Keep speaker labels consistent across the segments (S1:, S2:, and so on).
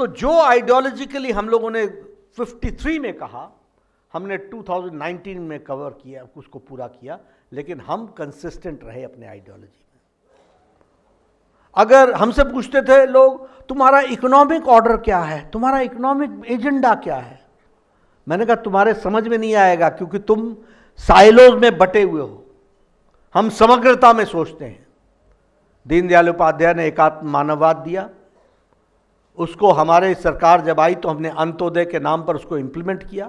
S1: तो जो आइडियोलॉजिकली हम लोगों ने 53 में कहा हमने 2019 में कवर किया उसको पूरा किया लेकिन हम कंसिस्टेंट रहे अपने आइडियोलॉजी में अगर हमसे पूछते थे लोग तुम्हारा इकोनॉमिक ऑर्डर क्या है तुम्हारा इकोनॉमिक एजेंडा क्या है मैंने कहा तुम्हारे समझ में नहीं आएगा क्योंकि तुम साइलोज में बटे हुए हो हम समग्रता में सोचते हैं दीनदयाल उपाध्याय ने एकात्म मानववाद दिया उसको हमारे सरकार जब आई तो हमने अंत्योदय के नाम पर उसको इम्प्लीमेंट किया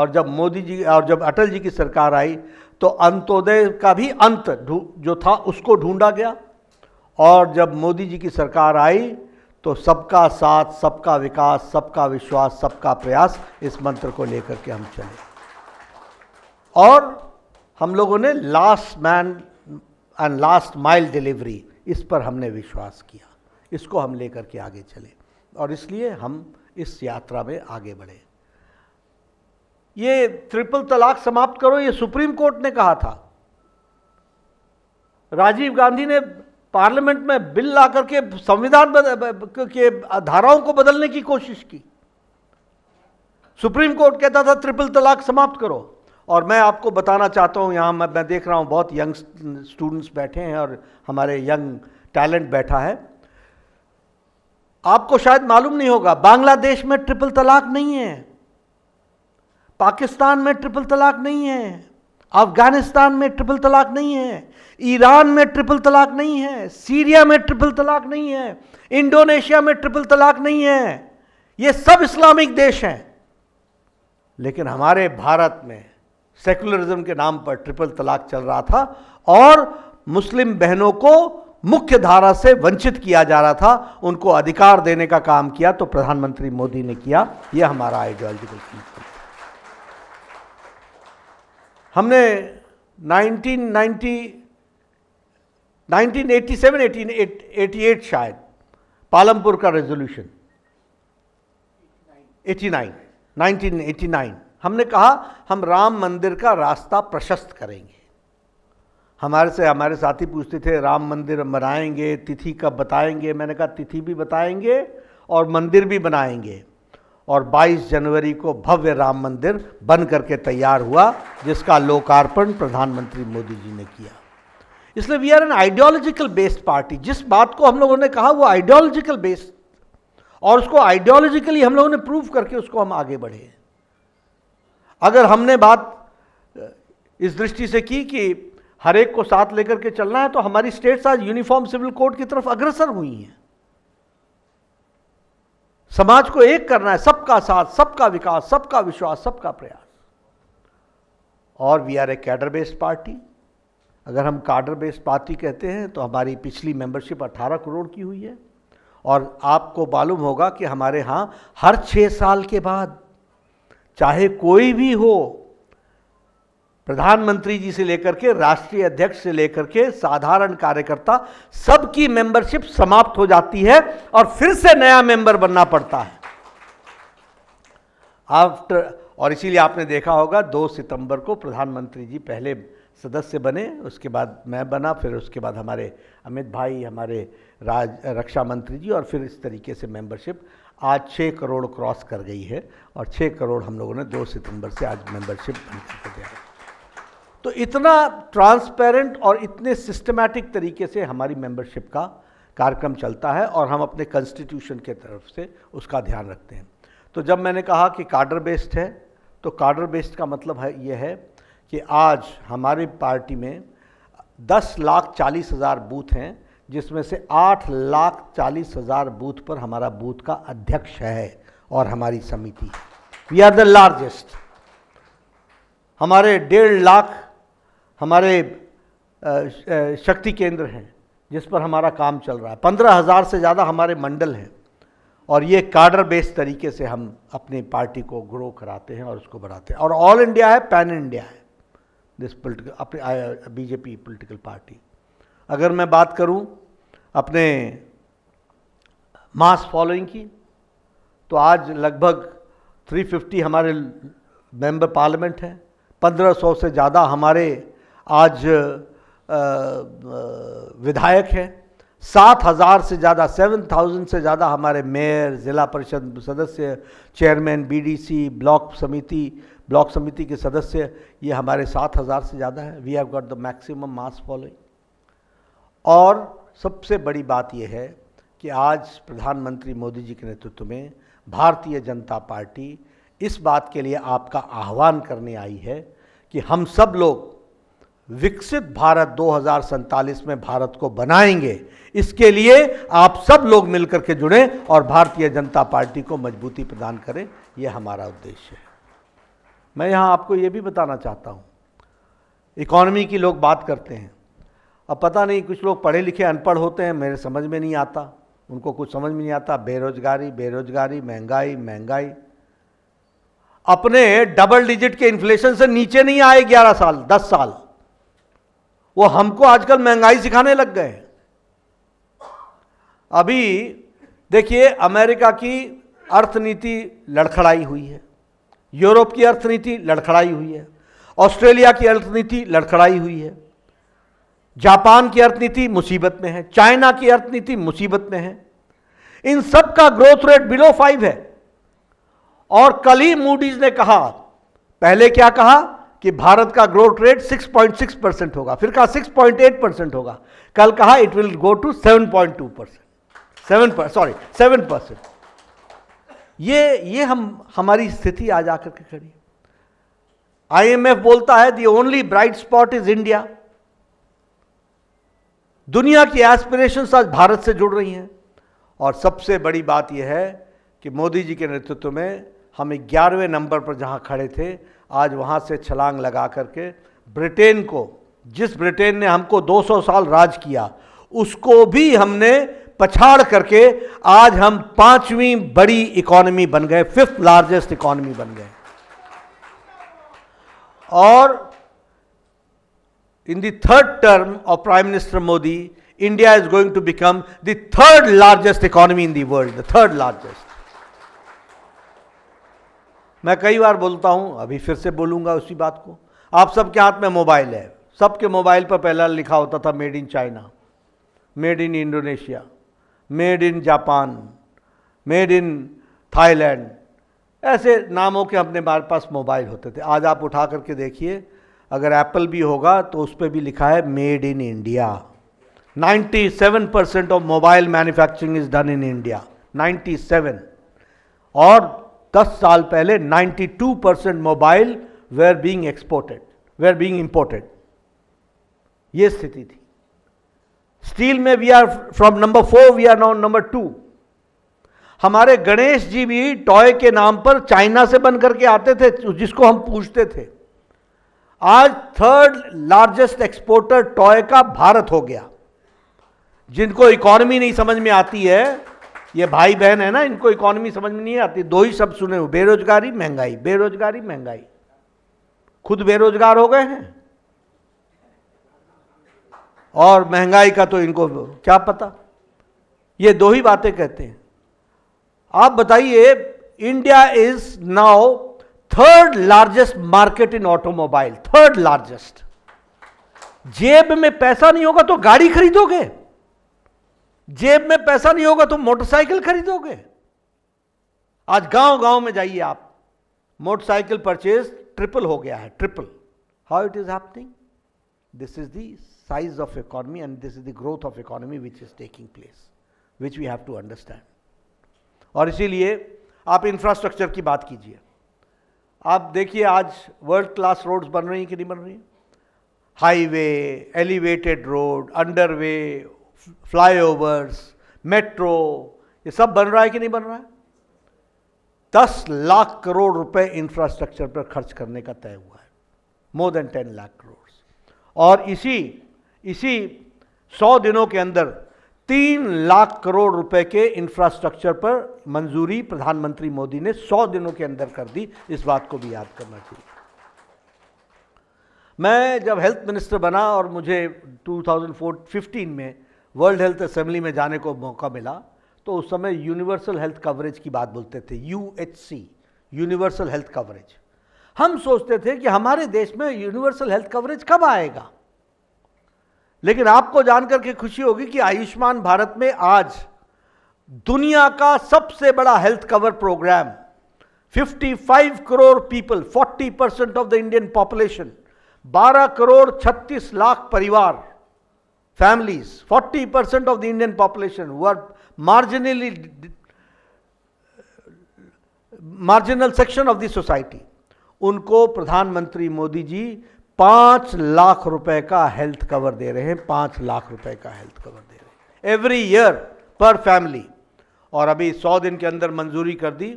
S1: और जब मोदी जी और जब अटल जी की सरकार आई तो अंत्योदय का भी अंत जो था उसको ढूंढा गया और जब मोदी जी की सरकार आई तो सबका साथ सबका विकास सबका विश्वास सबका प्रयास इस मंत्र को लेकर के हम चले और हम लोगों ने last man and last mile delivery इस पर हमने विश्वास किया इसको हम लेकर के आगे चले और इसलिए हम इस यात्रा में आगे बढ़े ये ट्रिपल तलाक समाप्त करो ये सुप्रीम कोर्ट ने कहा था राजीव गांधी ने पार्लियामेंट में बिल ला करके संविधान के धाराओं को बदलने की कोशिश की सुप्रीम कोर्ट कहता था ट्रिपल तलाक समाप्त करो और मैं आपको बताना चाहता हूं यहां मैं देख रहा हूं बहुत यंग स्टूडेंट्स बैठे हैं और हमारे यंग टैलेंट बैठा है आपको शायद मालूम नहीं होगा बांग्लादेश में ट्रिपल तलाक नहीं है पाकिस्तान में ट्रिपल तलाक नहीं है अफगानिस्तान में ट्रिपल तलाक नहीं है ईरान में ट्रिपल तलाक नहीं है सीरिया में ट्रिपल तलाक नहीं है इंडोनेशिया में ट्रिपल तलाक नहीं है ये सब इस्लामिक देश हैं लेकिन हमारे भारत में सेकुलरिज्म के नाम पर ट्रिपल तलाक चल रहा था और मुस्लिम बहनों को मुख्य धारा से वंचित किया जा रहा था उनको अधिकार देने का काम किया तो प्रधानमंत्री मोदी ने किया यह हमारा आइडियोलॉजिकल हमने 1990 1987 1888 शायद पालमपुर का रेजोल्यूशन 89 1989 हमने कहा हम राम मंदिर का रास्ता प्रशस्त करेंगे हमारे से हमारे साथी पूछते थे राम मंदिर बनाएंगे तिथि कब बताएंगे मैंने कहा तिथि भी बताएंगे और मंदिर भी बनाएंगे और 22 जनवरी को भव्य राम मंदिर बन करके तैयार हुआ जिसका लोकार्पण प्रधानमंत्री मोदी जी ने किया इसलिए we are an ideological based party जिस बात को हम लोगों ने कहा वो आइडियोलॉजिकल बेस्ड और उसको आइडियोलॉजिकली हम लोगों ने प्रूव करके उसको हम आगे बढ़े अगर हमने बात इस दृष्टि से की कि हर एक को साथ लेकर के चलना है तो हमारी स्टेट्स आज यूनिफॉर्म सिविल कोड की तरफ अग्रसर हुई हैं समाज को एक करना है सबका साथ सबका विकास सबका विश्वास सबका प्रयास और we are a cadre based party अगर हम कार्डर बेस्ड पार्टी कहते हैं तो हमारी पिछली मेंबरशिप 18 करोड़ की हुई है और आपको मालूम होगा कि हमारे यहाँ हर छः साल के बाद चाहे कोई भी हो प्रधानमंत्री जी से लेकर के राष्ट्रीय अध्यक्ष से लेकर के साधारण कार्यकर्ता सबकी मेंबरशिप समाप्त हो जाती है और फिर से नया मेंबर बनना पड़ता है आफ्टर और इसीलिए आपने देखा होगा 2 सितंबर को प्रधानमंत्री जी पहले सदस्य बने उसके बाद मैं बना फिर उसके बाद हमारे अमित भाई हमारे राज रक्षा मंत्री जी और फिर इस तरीके से मेंबरशिप आज छः करोड़ क्रॉस कर गई है और छः करोड़ हम लोगों ने दो सितंबर से आज मेंबरशिप बंद कर दिया है तो इतना ट्रांसपेरेंट और इतने सिस्टमैटिक तरीके से हमारी मेंबरशिप का कार्यक्रम चलता है और हम अपने कंस्टिट्यूशन के तरफ से उसका ध्यान रखते हैं तो जब मैंने कहा कि कार्डर बेस्ड है तो कार्डर बेस्ड का मतलब है ये है कि आज हमारी पार्टी में दस लाख चालीस हज़ार बूथ हैं जिसमें से आठ लाख चालीस हज़ार बूथ पर हमारा बूथ का अध्यक्ष है और हमारी समिति वी आर द लार्जेस्ट हमारे डेढ़ लाख हमारे शक्ति केंद्र हैं जिस पर हमारा काम चल रहा है पंद्रह हज़ार से ज़्यादा हमारे मंडल हैं और ये कार्डर बेस्ड तरीके से हम अपनी पार्टी को ग्रो कराते हैं और उसको बढ़ाते हैं और ऑल इंडिया है पैन इंडिया है दिस पोलिटिकल अपने बीजेपी पोलिटिकल पार्टी अगर मैं बात करूं अपने मास फॉलोइंग की तो आज लगभग 350 हमारे मेंबर पार्लियामेंट हैं 1500 से ज़्यादा हमारे आज विधायक हैं सात हज़ार से ज़्यादा सेवन थाउजेंड से ज़्यादा हमारे मेयर ज़िला परिषद सदस्य चेयरमैन बीडीसी ब्लॉक समिति ब्लॉक समिति के सदस्य ये हमारे सात हज़ार से ज़्यादा है we have got the maximum mass following और सबसे बड़ी बात यह है कि आज प्रधानमंत्री मोदी जी के नेतृत्व में भारतीय जनता पार्टी इस बात के लिए आपका आह्वान करने आई है कि हम सब लोग विकसित भारत दो में भारत को बनाएंगे इसके लिए आप सब लोग मिलकर के जुड़ें और भारतीय जनता पार्टी को मजबूती प्रदान करें यह हमारा उद्देश्य है मैं यहाँ आपको ये भी बताना चाहता हूँ इकोनॉमी की लोग बात करते हैं अब पता नहीं कुछ लोग पढ़े लिखे अनपढ़ होते हैं मेरे समझ में नहीं आता उनको कुछ समझ में नहीं आता बेरोजगारी बेरोजगारी महंगाई महंगाई अपने डबल डिजिट के इन्फ्लेशन से नीचे नहीं आए ग्यारह साल दस साल वो हमको आजकल महंगाई सिखाने लग गए अभी देखिए अमेरिका की अर्थनीति लड़खड़ाई हुई है यूरोप की अर्थनीति लड़खड़ाई हुई है ऑस्ट्रेलिया की अर्थनीति लड़खड़ाई हुई है जापान की अर्थनीति मुसीबत में है चाइना की अर्थनीति मुसीबत में है इन सब का ग्रोथ रेट बिलो फाइव है और कल ही मूडीज ने कहा पहले क्या कहा कि भारत का ग्रोथ रेट 6.6 परसेंट होगा फिर कहा 6.8 परसेंट होगा कल कहा it will go to 7.2 percent seven sorry seven percent ये ये हम हमारी स्थिति आज आकर के खड़ी आईएमएफ बोलता है the only bright spot is India दुनिया की एस्पिरेशन आज भारत से जुड़ रही हैं और सबसे बड़ी बात यह है कि मोदी जी के नेतृत्व में हम ग्यारहवें नंबर पर जहां खड़े थे आज वहां से छलांग लगा करके ब्रिटेन को जिस ब्रिटेन ने हमको 200 साल राज किया उसको भी हमने पछाड़ करके आज हम पांचवी बड़ी इकोनॉमी बन गए फिफ्थ लार्जेस्ट इकोनॉमी बन गए और in third term of prime minister Modi India is going to become the third largest economy in the world the third largest मैं कई बार बोलता हूँ अभी फिर से बोलूँगा उसी बात को आप सबके हाथ में मोबाइल है सबके मोबाइल पर पहला लिखा होता था made in China made in Indonesia made in Japan made in Thailand ऐसे नामों के अपने हमारे पास मोबाइल होते थे आज आप उठा करके देखिए अगर एप्पल भी होगा तो उस पर भी लिखा है made in India 97 percent of mobile manufacturing is done in India 97 और दस साल पहले 92 percent mobile were being exported were being imported ये स्थिति थी स्टील में we are from number four we are now number two हमारे गणेश जी भी टॉय के नाम पर चाइना से बन करके आते थे जिसको हम पूछते थे आज थर्ड लार्जेस्ट एक्सपोर्टर टॉय का भारत हो गया जिनको इकोनॉमी नहीं समझ में आती है ये भाई बहन है ना इनको इकोनॉमी समझ में नहीं आती दो ही शब्द सुने हो बेरोजगारी महंगाई बेरोजगारी महंगाई खुद बेरोजगार हो गए हैं और महंगाई का तो इनको क्या पता ये दो ही बातें कहते हैं आप बताइए India is now third largest market in automobile third largest जेब में पैसा नहीं होगा तो गाड़ी खरीदोगे जेब में पैसा नहीं होगा तो मोटरसाइकिल खरीदोगे आज गांव गांव में जाइए आप मोटरसाइकिल परचेज ट्रिपल हो गया है triple how it is happening this is the size of economy and this is the growth of economy which is taking place which we have to understand और इसीलिए आप इंफ्रास्ट्रक्चर की बात कीजिए आप देखिए आज वर्ल्ड क्लास रोड्स बन रही हैं कि नहीं बन रही highway elevated road underway flyovers metro ये सब बन रहा है कि नहीं बन रहा है दस लाख करोड़ रुपए इंफ्रास्ट्रक्चर पर खर्च करने का तय हुआ है more than ten lakh crore और इसी इसी सौ दिनों के अंदर तीन लाख करोड़ रुपए के इंफ्रास्ट्रक्चर पर मंजूरी प्रधानमंत्री मोदी ने सौ दिनों के अंदर कर दी इस बात को भी याद करना चाहिए मैं जब हेल्थ मिनिस्टर बना और मुझे 2015 में वर्ल्ड हेल्थ असेंबली में जाने को मौका मिला तो उस समय यूनिवर्सल हेल्थ कवरेज की बात बोलते थे यू यूनिवर्सल हेल्थ कवरेज हम सोचते थे कि हमारे देश में यूनिवर्सल हेल्थ कवरेज कब आएगा लेकिन आपको जानकर के खुशी होगी कि आयुष्मान भारत में आज दुनिया का सबसे बड़ा health cover program 55 crore people 40 percent of the Indian population 12 crore 36 lakh परिवार families, 40% of the Indian population who are marginally, marginal section of the society, उनको प्रधानमंत्री मोदी जी 5 लाख रुपए का हेल्थ कवर दे रहे हैं 5 लाख रुपए का हेल्थ कवर दे रहे हैं एवरी ईयर पर फैमिली और अभी सौ दिन के अंदर मंजूरी कर दी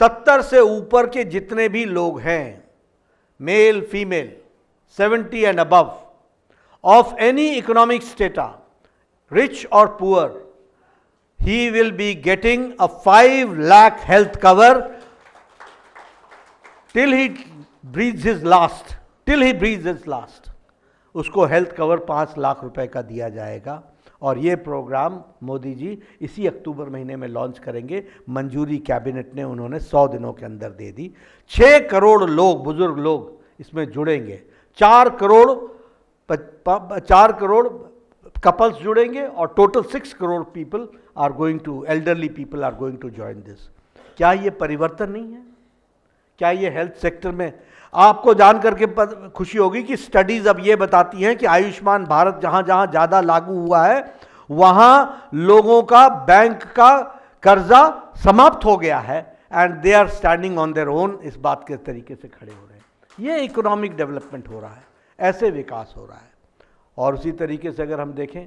S1: सत्तर से ऊपर के जितने भी लोग हैं male female seventy and above of any economic strata, rich or poor, he will be getting a 5 lakh health cover till he breathes his last. Till he breathes his last. उसको हेल्थ कवर पाँच लाख रुपए का दिया जाएगा और ये programme Modi जी इसी अक्टूबर महीने में लॉन्च करेंगे मंजूरी कैबिनेट ने उन्होंने सौ दिनों के अंदर दे दी छः करोड़ लोग बुजुर्ग लोग इसमें जुड़ेंगे चार करोड़ चार करोड़ कपल्स जुड़ेंगे और total six crore people are going to elderly people are going to join this क्या ये परिवर्तन नहीं है क्या ये हेल्थ सेक्टर में आपको जान करके खुशी होगी कि स्टडीज़ अब ये बताती हैं कि आयुष्मान भारत जहां जहां ज़्यादा लागू हुआ है वहां लोगों का बैंक का कर्जा समाप्त हो गया है and they are standing on their own इस बात के तरीके से खड़े हो रहे हैं ये इकोनॉमिक डेवलपमेंट हो रहा है ऐसे विकास हो रहा है और उसी तरीके से अगर हम देखें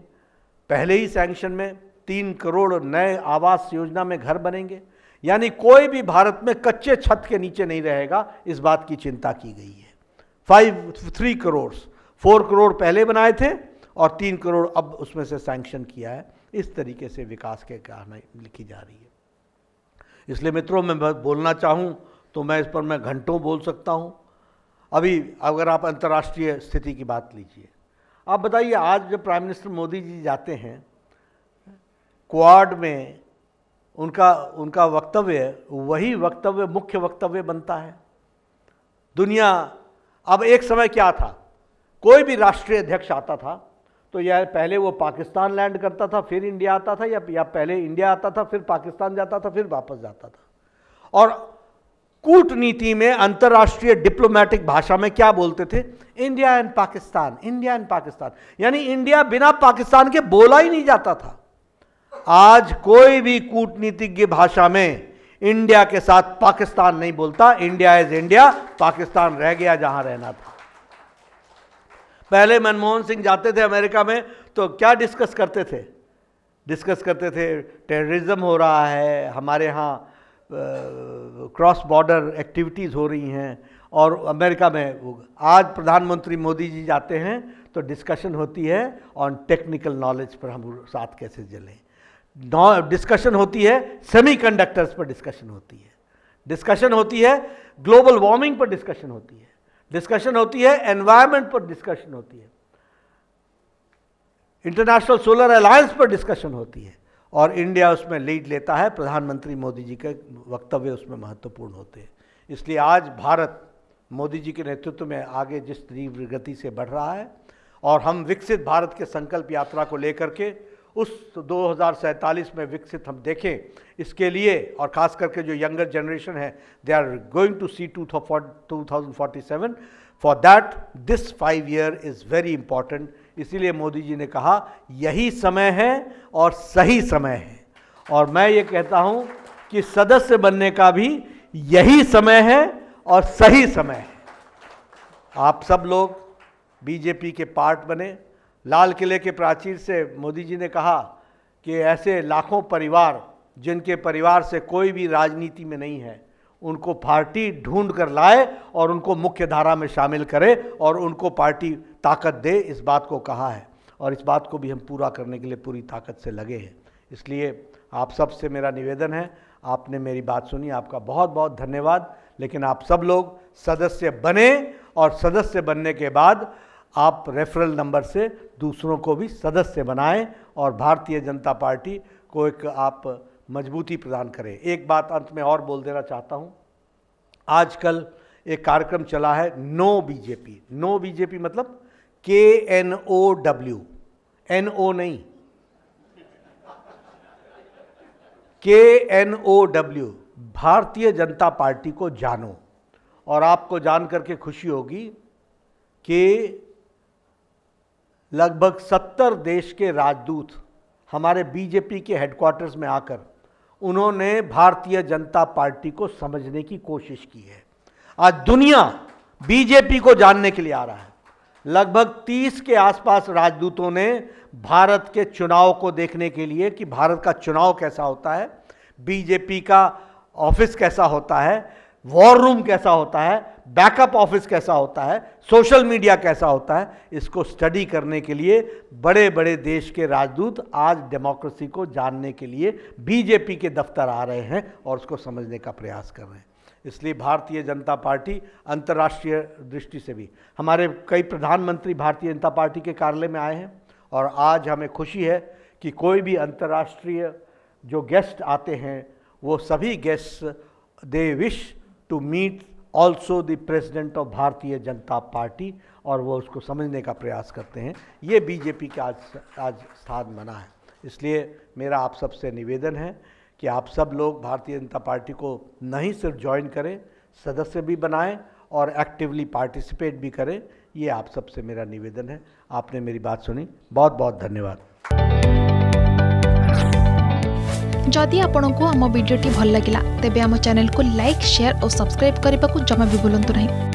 S1: पहले ही सैंक्शन में तीन करोड़ नए आवास योजना में घर बनेंगे यानी कोई भी भारत में कच्चे छत के नीचे नहीं रहेगा इस बात की चिंता की गई है five three crore four crore पहले बनाए थे और तीन करोड़ अब उसमें से सैंक्शन किया है इस तरीके से विकास के कारण लिखी जा रही है इसलिए मित्रों मैं बोलना चाहूँ तो मैं इस पर मैं घंटों बोल सकता हूँ अभी अगर आप अंतर्राष्ट्रीय स्थिति की बात लीजिए आप बताइए आज जब प्राइम मिनिस्टर मोदी जी जाते हैं क्वाड में उनका उनका वक्तव्य वही वक्तव्य मुख्य वक्तव्य बनता है दुनिया अब एक समय क्या था कोई भी राष्ट्रीय अध्यक्ष आता था तो या पहले वो पाकिस्तान लैंड करता था फिर इंडिया आता था या या पहले इंडिया आता था फिर पाकिस्तान जाता था फिर वापस जाता था और कूटनीति में अंतर्राष्ट्रीय डिप्लोमेटिक भाषा में क्या बोलते थे India and Pakistan India and Pakistan यानी इंडिया बिना पाकिस्तान के बोला ही नहीं जाता था आज कोई भी कूटनीतिज्ञ भाषा में इंडिया के साथ पाकिस्तान नहीं बोलता इंडिया इज इंडिया पाकिस्तान रह गया जहां रहना था पहले मनमोहन सिंह जाते थे अमेरिका में तो क्या डिस्कस करते थे डिस्कस करते थे टेररिज्म हो रहा है हमारे यहाँ क्रॉस बॉर्डर एक्टिविटीज़ हो रही हैं और अमेरिका में आज प्रधानमंत्री मोदी जी जाते हैं तो डिस्कशन होती है ऑन टेक्निकल नॉलेज पर हम साथ कैसे जलें डिस्कशन होती है सेमीकंडक्टर्स पर डिस्कशन होती है डिस्कशन होती है ग्लोबल वार्मिंग पर डिस्कशन होती है डिस्कशन होती है एनवायरमेंट पर डिस्कशन होती है इंटरनेशनल सोलर अलायंस पर डिस्कशन होती है और इंडिया उसमें लीड लेता है प्रधानमंत्री मोदी जी के वक्तव्य उसमें महत्वपूर्ण होते हैं इसलिए आज भारत मोदी जी के नेतृत्व में आगे जिस तीव्र गति से बढ़ रहा है और हम विकसित भारत के संकल्प यात्रा को लेकर के उस दो में विकसित हम देखें इसके लिए और ख़ास करके जो यंगर जनरेशन है they are going to see to two thousand forty seven for that this five year is very important इसीलिए मोदी जी ने कहा यही समय है और सही समय है और मैं ये कहता हूँ कि सदस्य बनने का भी यही समय है और सही समय है आप सब लोग बीजेपी के पार्ट बने लाल किले के प्राचीर से मोदी जी ने कहा कि ऐसे लाखों परिवार जिनके परिवार से कोई भी राजनीति में नहीं है उनको पार्टी ढूंढ कर लाए और उनको मुख्य धारा में शामिल करे और उनको पार्टी ताकत दे इस बात को कहा है और इस बात को भी हम पूरा करने के लिए पूरी ताकत से लगे हैं इसलिए आप सब से मेरा निवेदन है आपने मेरी बात सुनी आपका बहुत बहुत धन्यवाद लेकिन आप सब लोग सदस्य बने और सदस्य बनने के बाद आप रेफरल नंबर से दूसरों को भी सदस्य बनाएं और भारतीय जनता पार्टी को एक आप मजबूती प्रदान करें एक बात अंत में और बोल देना चाहता हूँ आजकल एक कार्यक्रम चला है नो बीजेपी नो बीजेपी मतलब K N O W N O नहीं के एन ओ डब्ल्यू भारतीय जनता पार्टी को जानो और आपको जान करके खुशी होगी कि लगभग सत्तर देश के राजदूत हमारे बीजेपी के हेडक्वार्टर्स में आकर उन्होंने भारतीय जनता पार्टी को समझने की कोशिश की है आज दुनिया बीजेपी को जानने के लिए आ रहा है लगभग 30 के आसपास राजदूतों ने भारत के चुनाव को देखने के लिए कि भारत का चुनाव कैसा होता है बीजेपी का ऑफिस कैसा होता है वॉर रूम कैसा होता है बैकअप ऑफिस कैसा होता है सोशल मीडिया कैसा होता है इसको स्टडी करने के लिए बड़े बड़े देश के राजदूत आज डेमोक्रेसी को जानने के लिए बीजेपी के दफ्तर आ रहे हैं और उसको समझने का प्रयास कर रहे हैं इसलिए भारतीय जनता पार्टी अंतर्राष्ट्रीय दृष्टि से भी हमारे कई प्रधानमंत्री भारतीय जनता पार्टी के कार्यालय में आए हैं और आज हमें खुशी है कि कोई भी अंतर्राष्ट्रीय जो गेस्ट आते हैं वो सभी guest they wish to meet also the president of Bharatiya Janata party और वो उसको समझने का प्रयास करते हैं ये बीजेपी का आज आज स्थान बना है इसलिए मेरा आप सबसे निवेदन है कि आप सब लोग भारतीय जनता पार्टी को नहीं सिर्फ ज्वाइन करें सदस्य भी बनाएं और एक्टिवली पार्टिसिपेट भी करें ये आप सबसे मेरा निवेदन है आपने मेरी बात सुनी बहुत बहुत धन्यवाद जदि आपण को आम भिडी भल लगा तेब चेल को लाइक शेयर और सब्सक्राइब करने को जमा भी बुलां नहीं